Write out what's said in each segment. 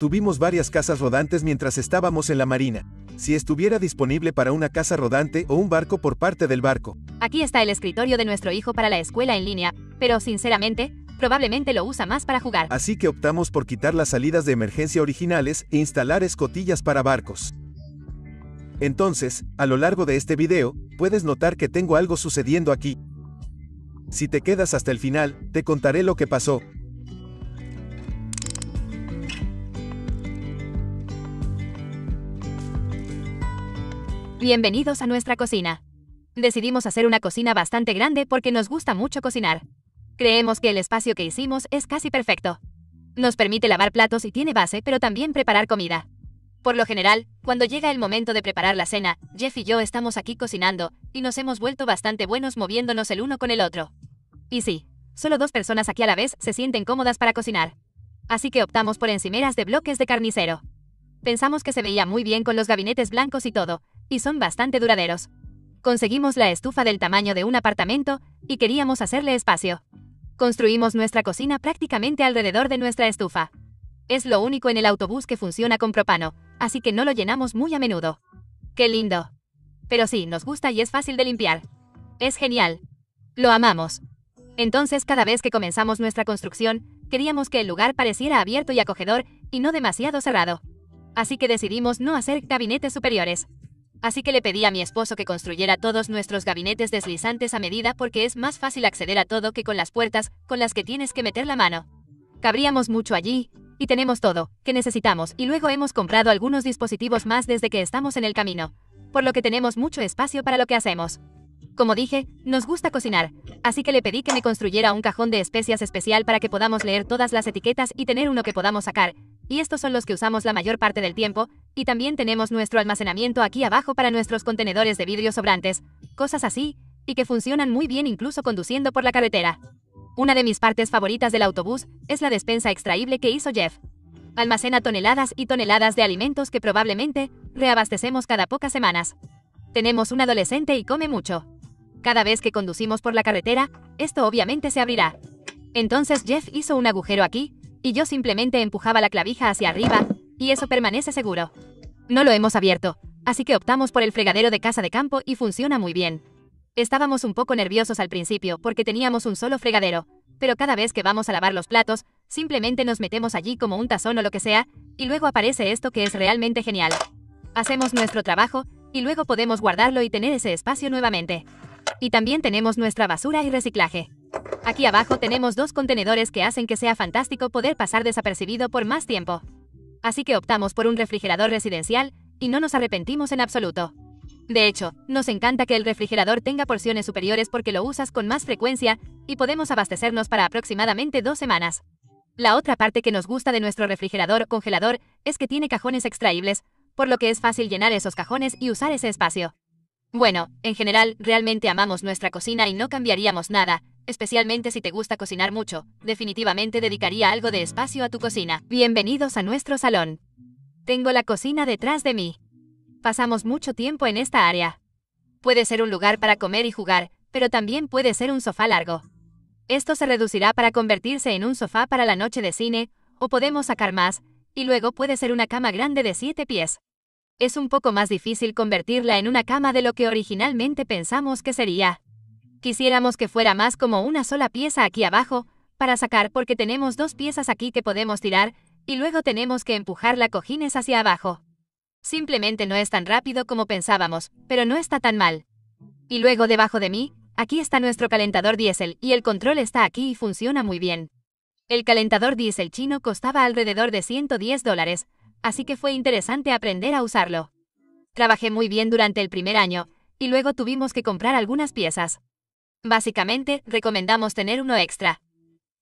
Tuvimos varias casas rodantes mientras estábamos en la marina. Si estuviera disponible para una casa rodante o un barco por parte del barco. Aquí está el escritorio de nuestro hijo para la escuela en línea, pero sinceramente, probablemente lo usa más para jugar. Así que optamos por quitar las salidas de emergencia originales e instalar escotillas para barcos. Entonces, a lo largo de este video, puedes notar que tengo algo sucediendo aquí. Si te quedas hasta el final, te contaré lo que pasó. Bienvenidos a nuestra cocina. Decidimos hacer una cocina bastante grande porque nos gusta mucho cocinar. Creemos que el espacio que hicimos es casi perfecto. Nos permite lavar platos y tiene base, pero también preparar comida. Por lo general, cuando llega el momento de preparar la cena, Jeff y yo estamos aquí cocinando, y nos hemos vuelto bastante buenos moviéndonos el uno con el otro. Y sí, solo dos personas aquí a la vez se sienten cómodas para cocinar. Así que optamos por encimeras de bloques de carnicero. Pensamos que se veía muy bien con los gabinetes blancos y todo, y son bastante duraderos. Conseguimos la estufa del tamaño de un apartamento y queríamos hacerle espacio. Construimos nuestra cocina prácticamente alrededor de nuestra estufa. Es lo único en el autobús que funciona con propano, así que no lo llenamos muy a menudo. ¡Qué lindo! Pero sí, nos gusta y es fácil de limpiar. Es genial. Lo amamos. Entonces, cada vez que comenzamos nuestra construcción, queríamos que el lugar pareciera abierto y acogedor y no demasiado cerrado. Así que decidimos no hacer gabinetes superiores. Así que le pedí a mi esposo que construyera todos nuestros gabinetes deslizantes a medida porque es más fácil acceder a todo que con las puertas, con las que tienes que meter la mano. Cabríamos mucho allí, y tenemos todo, que necesitamos, y luego hemos comprado algunos dispositivos más desde que estamos en el camino, por lo que tenemos mucho espacio para lo que hacemos. Como dije, nos gusta cocinar, así que le pedí que me construyera un cajón de especias especial para que podamos leer todas las etiquetas y tener uno que podamos sacar, y estos son los que usamos la mayor parte del tiempo, y también tenemos nuestro almacenamiento aquí abajo para nuestros contenedores de vidrio sobrantes, cosas así, y que funcionan muy bien incluso conduciendo por la carretera. Una de mis partes favoritas del autobús es la despensa extraíble que hizo Jeff. Almacena toneladas y toneladas de alimentos que probablemente reabastecemos cada pocas semanas. Tenemos un adolescente y come mucho. Cada vez que conducimos por la carretera, esto obviamente se abrirá. Entonces Jeff hizo un agujero aquí, y yo simplemente empujaba la clavija hacia arriba, y eso permanece seguro. No lo hemos abierto, así que optamos por el fregadero de casa de campo y funciona muy bien. Estábamos un poco nerviosos al principio porque teníamos un solo fregadero, pero cada vez que vamos a lavar los platos, simplemente nos metemos allí como un tazón o lo que sea, y luego aparece esto que es realmente genial. Hacemos nuestro trabajo, y luego podemos guardarlo y tener ese espacio nuevamente. Y también tenemos nuestra basura y reciclaje. Aquí abajo tenemos dos contenedores que hacen que sea fantástico poder pasar desapercibido por más tiempo. Así que optamos por un refrigerador residencial y no nos arrepentimos en absoluto. De hecho, nos encanta que el refrigerador tenga porciones superiores porque lo usas con más frecuencia y podemos abastecernos para aproximadamente dos semanas. La otra parte que nos gusta de nuestro refrigerador congelador es que tiene cajones extraíbles, por lo que es fácil llenar esos cajones y usar ese espacio. Bueno, en general, realmente amamos nuestra cocina y no cambiaríamos nada, especialmente si te gusta cocinar mucho. Definitivamente dedicaría algo de espacio a tu cocina. Bienvenidos a nuestro salón. Tengo la cocina detrás de mí. Pasamos mucho tiempo en esta área. Puede ser un lugar para comer y jugar, pero también puede ser un sofá largo. Esto se reducirá para convertirse en un sofá para la noche de cine, o podemos sacar más, y luego puede ser una cama grande de 7 pies. Es un poco más difícil convertirla en una cama de lo que originalmente pensamos que sería. Quisiéramos que fuera más como una sola pieza aquí abajo, para sacar porque tenemos dos piezas aquí que podemos tirar, y luego tenemos que empujar la cojines hacia abajo. Simplemente no es tan rápido como pensábamos, pero no está tan mal. Y luego debajo de mí, aquí está nuestro calentador diésel y el control está aquí y funciona muy bien. El calentador diésel chino costaba alrededor de 110 dólares, así que fue interesante aprender a usarlo. Trabajé muy bien durante el primer año, y luego tuvimos que comprar algunas piezas. Básicamente, recomendamos tener uno extra.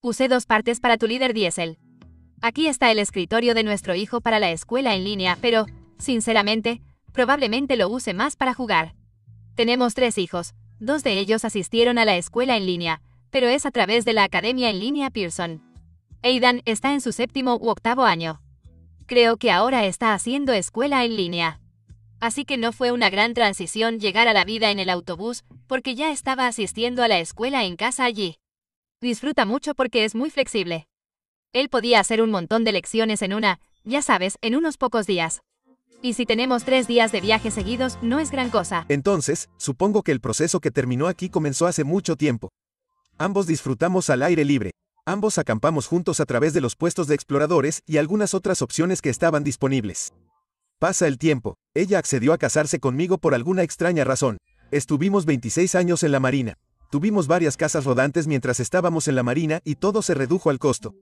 Use dos partes para tu líder diésel. Aquí está el escritorio de nuestro hijo para la escuela en línea, pero, sinceramente, probablemente lo use más para jugar. Tenemos tres hijos, dos de ellos asistieron a la escuela en línea, pero es a través de la Academia en línea Pearson. Aidan está en su séptimo u octavo año. Creo que ahora está haciendo escuela en línea. Así que no fue una gran transición llegar a la vida en el autobús, porque ya estaba asistiendo a la escuela en casa allí. Disfruta mucho porque es muy flexible. Él podía hacer un montón de lecciones en una, ya sabes, en unos pocos días. Y si tenemos tres días de viaje seguidos, no es gran cosa. Entonces, supongo que el proceso que terminó aquí comenzó hace mucho tiempo. Ambos disfrutamos al aire libre. Ambos acampamos juntos a través de los puestos de exploradores y algunas otras opciones que estaban disponibles. Pasa el tiempo, ella accedió a casarse conmigo por alguna extraña razón. Estuvimos 26 años en la marina. Tuvimos varias casas rodantes mientras estábamos en la marina y todo se redujo al costo.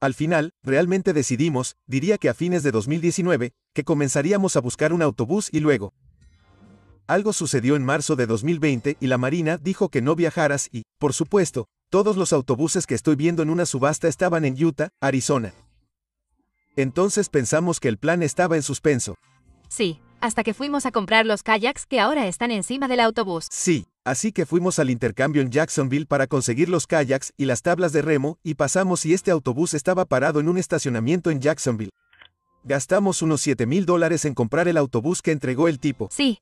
Al final, realmente decidimos, diría que a fines de 2019, que comenzaríamos a buscar un autobús y luego. Algo sucedió en marzo de 2020 y la Marina dijo que no viajaras y, por supuesto, todos los autobuses que estoy viendo en una subasta estaban en Utah, Arizona. Entonces pensamos que el plan estaba en suspenso. Sí, hasta que fuimos a comprar los kayaks que ahora están encima del autobús. Sí, así que fuimos al intercambio en Jacksonville para conseguir los kayaks y las tablas de remo y pasamos y este autobús estaba parado en un estacionamiento en Jacksonville. Gastamos unos 7 mil dólares en comprar el autobús que entregó el tipo. Sí,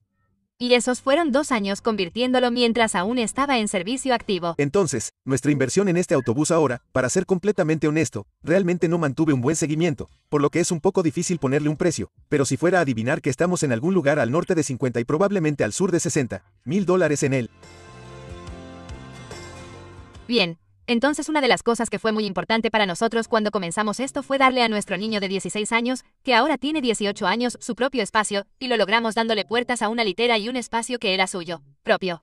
y esos fueron dos años convirtiéndolo mientras aún estaba en servicio activo. Entonces, nuestra inversión en este autobús ahora, para ser completamente honesto, realmente no mantuve un buen seguimiento, por lo que es un poco difícil ponerle un precio, pero si fuera a adivinar que estamos en algún lugar al norte de 50 y probablemente al sur de 60, mil dólares en él. Bien, entonces una de las cosas que fue muy importante para nosotros cuando comenzamos esto fue darle a nuestro niño de 16 años, que ahora tiene 18 años, su propio espacio, y lo logramos dándole puertas a una litera y un espacio que era suyo, propio.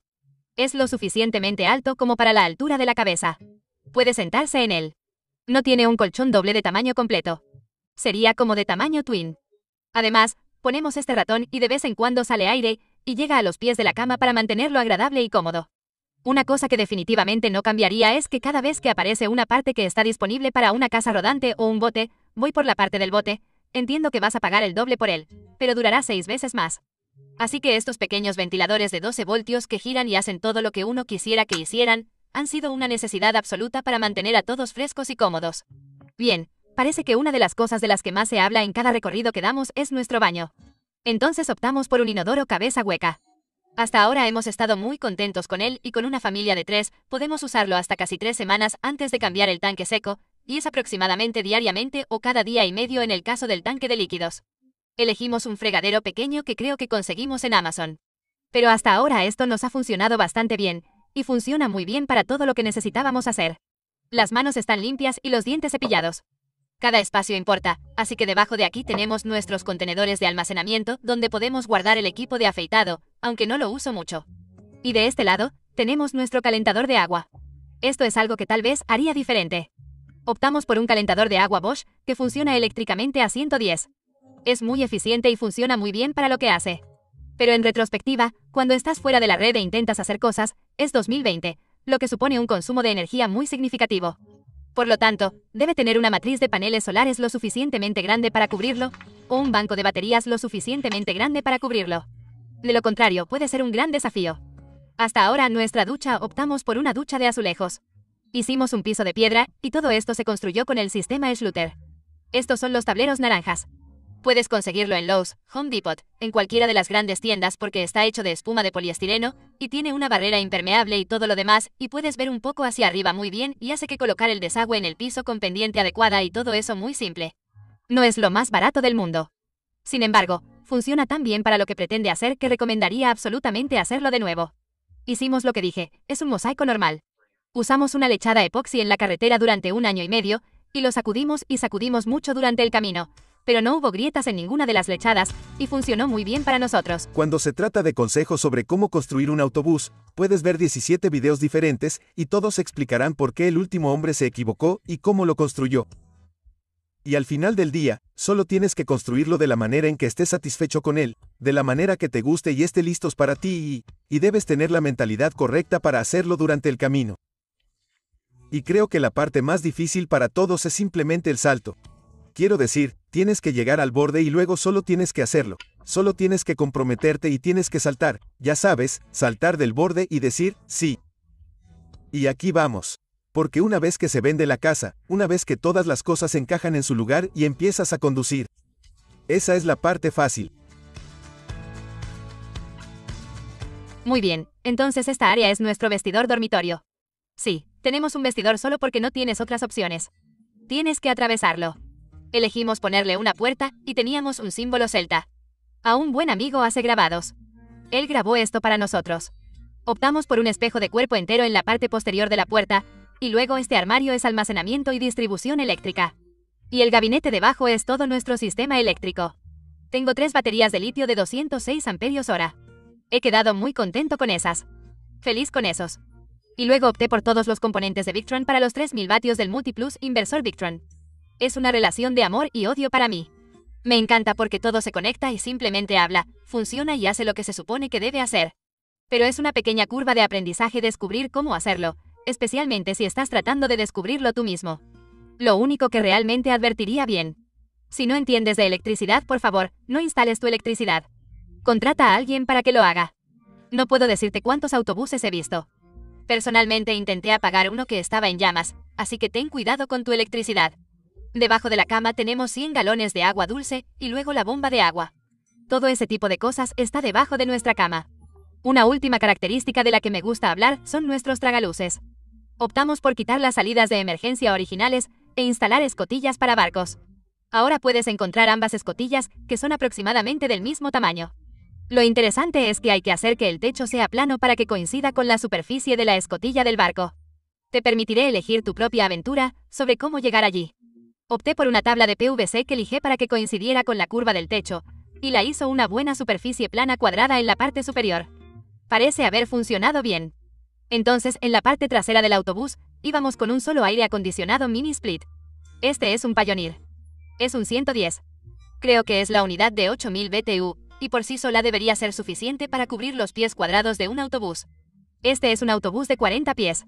Es lo suficientemente alto como para la altura de la cabeza. Puede sentarse en él. No tiene un colchón doble de tamaño completo. Sería como de tamaño twin. Además, ponemos este ratón y de vez en cuando sale aire, y llega a los pies de la cama para mantenerlo agradable y cómodo. Una cosa que definitivamente no cambiaría es que cada vez que aparece una parte que está disponible para una casa rodante o un bote, voy por la parte del bote, entiendo que vas a pagar el doble por él, pero durará seis veces más. Así que estos pequeños ventiladores de 12 voltios que giran y hacen todo lo que uno quisiera que hicieran, han sido una necesidad absoluta para mantener a todos frescos y cómodos. Bien, parece que una de las cosas de las que más se habla en cada recorrido que damos es nuestro baño. Entonces optamos por un inodoro cabeza hueca. Hasta ahora hemos estado muy contentos con él y con una familia de tres, podemos usarlo hasta casi tres semanas antes de cambiar el tanque seco, y es aproximadamente diariamente o cada día y medio en el caso del tanque de líquidos. Elegimos un fregadero pequeño que creo que conseguimos en Amazon. Pero hasta ahora esto nos ha funcionado bastante bien, y funciona muy bien para todo lo que necesitábamos hacer. Las manos están limpias y los dientes cepillados. Cada espacio importa, así que debajo de aquí tenemos nuestros contenedores de almacenamiento donde podemos guardar el equipo de afeitado, aunque no lo uso mucho. Y de este lado, tenemos nuestro calentador de agua. Esto es algo que tal vez haría diferente. Optamos por un calentador de agua Bosch que funciona eléctricamente a 110. Es muy eficiente y funciona muy bien para lo que hace. Pero en retrospectiva, cuando estás fuera de la red e intentas hacer cosas, es 2020, lo que supone un consumo de energía muy significativo. Por lo tanto, debe tener una matriz de paneles solares lo suficientemente grande para cubrirlo, o un banco de baterías lo suficientemente grande para cubrirlo. De lo contrario, puede ser un gran desafío. Hasta ahora nuestra ducha optamos por una ducha de azulejos. Hicimos un piso de piedra, y todo esto se construyó con el sistema Schluter. Estos son los tableros naranjas. Puedes conseguirlo en Lowe's, Home Depot, en cualquiera de las grandes tiendas porque está hecho de espuma de poliestireno y tiene una barrera impermeable y todo lo demás y puedes ver un poco hacia arriba muy bien y hace que colocar el desagüe en el piso con pendiente adecuada y todo eso muy simple. No es lo más barato del mundo. Sin embargo, funciona tan bien para lo que pretende hacer que recomendaría absolutamente hacerlo de nuevo. Hicimos lo que dije, es un mosaico normal. Usamos una lechada epoxi en la carretera durante un año y medio, y lo sacudimos y sacudimos mucho durante el camino, pero no hubo grietas en ninguna de las lechadas y funcionó muy bien para nosotros. Cuando se trata de consejos sobre cómo construir un autobús, puedes ver 17 videos diferentes y todos explicarán por qué el último hombre se equivocó y cómo lo construyó. Y al final del día, solo tienes que construirlo de la manera en que estés satisfecho con él, de la manera que te guste y esté listos para ti y, y debes tener la mentalidad correcta para hacerlo durante el camino. Y creo que la parte más difícil para todos es simplemente el salto, Quiero decir, tienes que llegar al borde y luego solo tienes que hacerlo. Solo tienes que comprometerte y tienes que saltar, ya sabes, saltar del borde y decir, sí. Y aquí vamos. Porque una vez que se vende la casa, una vez que todas las cosas encajan en su lugar y empiezas a conducir. Esa es la parte fácil. Muy bien, entonces esta área es nuestro vestidor dormitorio. Sí, tenemos un vestidor solo porque no tienes otras opciones. Tienes que atravesarlo. Elegimos ponerle una puerta y teníamos un símbolo celta. A un buen amigo hace grabados. Él grabó esto para nosotros. Optamos por un espejo de cuerpo entero en la parte posterior de la puerta, y luego este armario es almacenamiento y distribución eléctrica. Y el gabinete debajo es todo nuestro sistema eléctrico. Tengo tres baterías de litio de 206 amperios hora. He quedado muy contento con esas. Feliz con esos. Y luego opté por todos los componentes de Victron para los 3000 vatios del Multiplus Inversor Victron. Es una relación de amor y odio para mí. Me encanta porque todo se conecta y simplemente habla, funciona y hace lo que se supone que debe hacer. Pero es una pequeña curva de aprendizaje descubrir cómo hacerlo, especialmente si estás tratando de descubrirlo tú mismo. Lo único que realmente advertiría bien. Si no entiendes de electricidad, por favor, no instales tu electricidad. Contrata a alguien para que lo haga. No puedo decirte cuántos autobuses he visto. Personalmente intenté apagar uno que estaba en llamas, así que ten cuidado con tu electricidad. Debajo de la cama tenemos 100 galones de agua dulce y luego la bomba de agua. Todo ese tipo de cosas está debajo de nuestra cama. Una última característica de la que me gusta hablar son nuestros tragaluces. Optamos por quitar las salidas de emergencia originales e instalar escotillas para barcos. Ahora puedes encontrar ambas escotillas, que son aproximadamente del mismo tamaño. Lo interesante es que hay que hacer que el techo sea plano para que coincida con la superficie de la escotilla del barco. Te permitiré elegir tu propia aventura sobre cómo llegar allí. Opté por una tabla de PVC que lijé para que coincidiera con la curva del techo, y la hizo una buena superficie plana cuadrada en la parte superior. Parece haber funcionado bien. Entonces, en la parte trasera del autobús, íbamos con un solo aire acondicionado mini split. Este es un Pioneer. Es un 110. Creo que es la unidad de 8000 BTU, y por sí sola debería ser suficiente para cubrir los pies cuadrados de un autobús. Este es un autobús de 40 pies.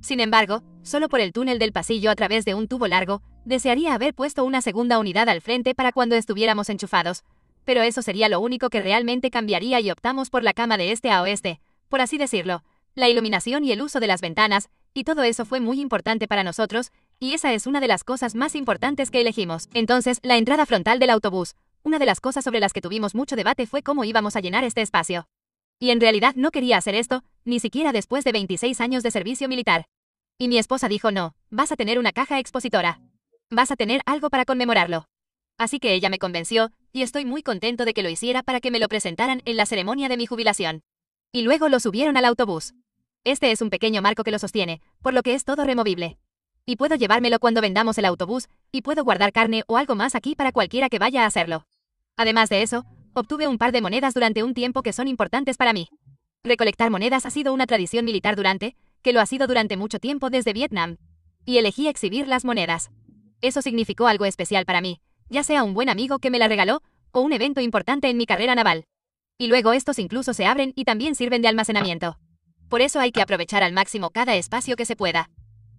Sin embargo, solo por el túnel del pasillo a través de un tubo largo, Desearía haber puesto una segunda unidad al frente para cuando estuviéramos enchufados, pero eso sería lo único que realmente cambiaría y optamos por la cama de este a oeste, por así decirlo. La iluminación y el uso de las ventanas, y todo eso fue muy importante para nosotros, y esa es una de las cosas más importantes que elegimos. Entonces, la entrada frontal del autobús. Una de las cosas sobre las que tuvimos mucho debate fue cómo íbamos a llenar este espacio. Y en realidad no quería hacer esto, ni siquiera después de 26 años de servicio militar. Y mi esposa dijo, no, vas a tener una caja expositora vas a tener algo para conmemorarlo. Así que ella me convenció, y estoy muy contento de que lo hiciera para que me lo presentaran en la ceremonia de mi jubilación. Y luego lo subieron al autobús. Este es un pequeño marco que lo sostiene, por lo que es todo removible. Y puedo llevármelo cuando vendamos el autobús, y puedo guardar carne o algo más aquí para cualquiera que vaya a hacerlo. Además de eso, obtuve un par de monedas durante un tiempo que son importantes para mí. Recolectar monedas ha sido una tradición militar durante, que lo ha sido durante mucho tiempo desde Vietnam. Y elegí exhibir las monedas. Eso significó algo especial para mí, ya sea un buen amigo que me la regaló o un evento importante en mi carrera naval. Y luego estos incluso se abren y también sirven de almacenamiento. Por eso hay que aprovechar al máximo cada espacio que se pueda.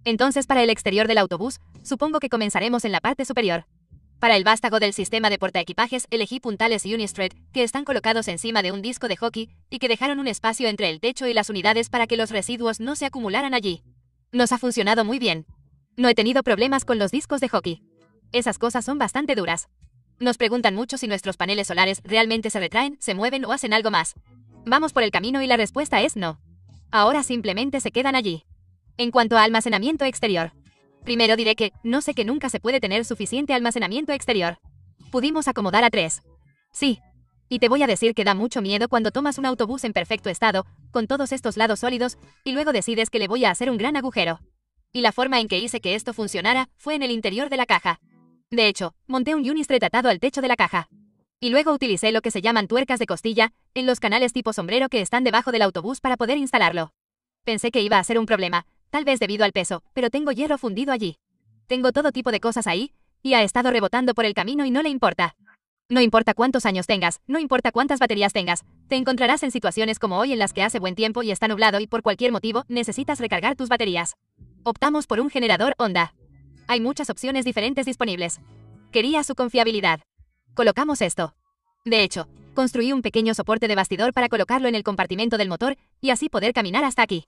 Entonces para el exterior del autobús, supongo que comenzaremos en la parte superior. Para el vástago del sistema de portaequipajes elegí puntales Unistred, que están colocados encima de un disco de hockey y que dejaron un espacio entre el techo y las unidades para que los residuos no se acumularan allí. Nos ha funcionado muy bien, no he tenido problemas con los discos de hockey. Esas cosas son bastante duras. Nos preguntan mucho si nuestros paneles solares realmente se retraen, se mueven o hacen algo más. Vamos por el camino y la respuesta es no. Ahora simplemente se quedan allí. En cuanto a almacenamiento exterior, primero diré que no sé que nunca se puede tener suficiente almacenamiento exterior. Pudimos acomodar a tres. Sí. Y te voy a decir que da mucho miedo cuando tomas un autobús en perfecto estado, con todos estos lados sólidos, y luego decides que le voy a hacer un gran agujero y la forma en que hice que esto funcionara fue en el interior de la caja. De hecho, monté un Unistret atado al techo de la caja. Y luego utilicé lo que se llaman tuercas de costilla en los canales tipo sombrero que están debajo del autobús para poder instalarlo. Pensé que iba a ser un problema, tal vez debido al peso, pero tengo hierro fundido allí. Tengo todo tipo de cosas ahí, y ha estado rebotando por el camino y no le importa. No importa cuántos años tengas, no importa cuántas baterías tengas, te encontrarás en situaciones como hoy en las que hace buen tiempo y está nublado y por cualquier motivo necesitas recargar tus baterías. Optamos por un generador Honda. Hay muchas opciones diferentes disponibles. Quería su confiabilidad. Colocamos esto. De hecho, construí un pequeño soporte de bastidor para colocarlo en el compartimento del motor y así poder caminar hasta aquí.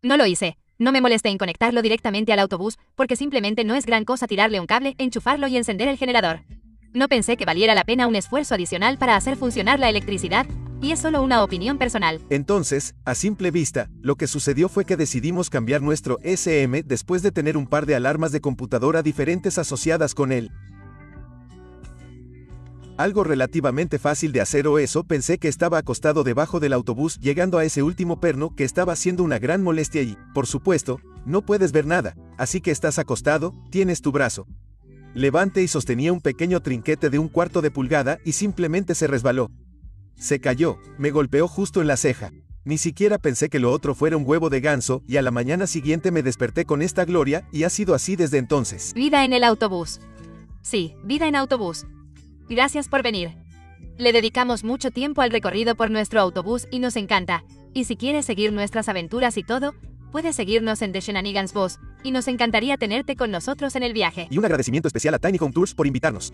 No lo hice. No me molesté en conectarlo directamente al autobús porque simplemente no es gran cosa tirarle un cable, enchufarlo y encender el generador. No pensé que valiera la pena un esfuerzo adicional para hacer funcionar la electricidad, y es solo una opinión personal. Entonces, a simple vista, lo que sucedió fue que decidimos cambiar nuestro SM después de tener un par de alarmas de computadora diferentes asociadas con él. Algo relativamente fácil de hacer o eso pensé que estaba acostado debajo del autobús llegando a ese último perno que estaba haciendo una gran molestia y, por supuesto, no puedes ver nada, así que estás acostado, tienes tu brazo. Levante y sostenía un pequeño trinquete de un cuarto de pulgada y simplemente se resbaló. Se cayó, me golpeó justo en la ceja. Ni siquiera pensé que lo otro fuera un huevo de ganso, y a la mañana siguiente me desperté con esta gloria, y ha sido así desde entonces. Vida en el autobús. Sí, vida en autobús. Gracias por venir. Le dedicamos mucho tiempo al recorrido por nuestro autobús y nos encanta. Y si quieres seguir nuestras aventuras y todo, puedes seguirnos en The Shenanigans Bus y nos encantaría tenerte con nosotros en el viaje. Y un agradecimiento especial a Tiny Home Tours por invitarnos.